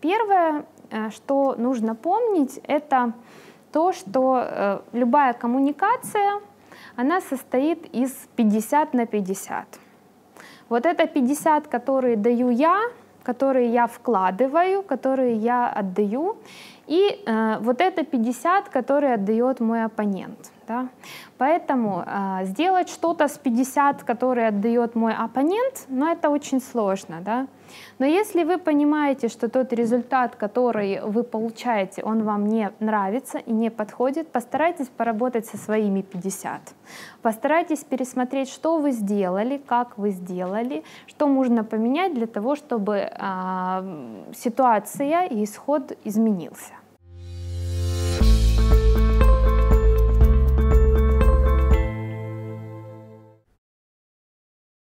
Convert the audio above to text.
Первое, э, что нужно помнить, это то, что э, любая коммуникация, она состоит из 50 на 50. Вот это 50, которые даю я, которые я вкладываю, которые я отдаю, и э, вот это 50, который отдает мой оппонент. Да? Поэтому э, сделать что-то с 50, который отдает мой оппонент, но ну, это очень сложно. Да? Но если вы понимаете, что тот результат, который вы получаете, он вам не нравится и не подходит, постарайтесь поработать со своими 50. Постарайтесь пересмотреть, что вы сделали, как вы сделали, что можно поменять для того, чтобы э, ситуация и исход изменился.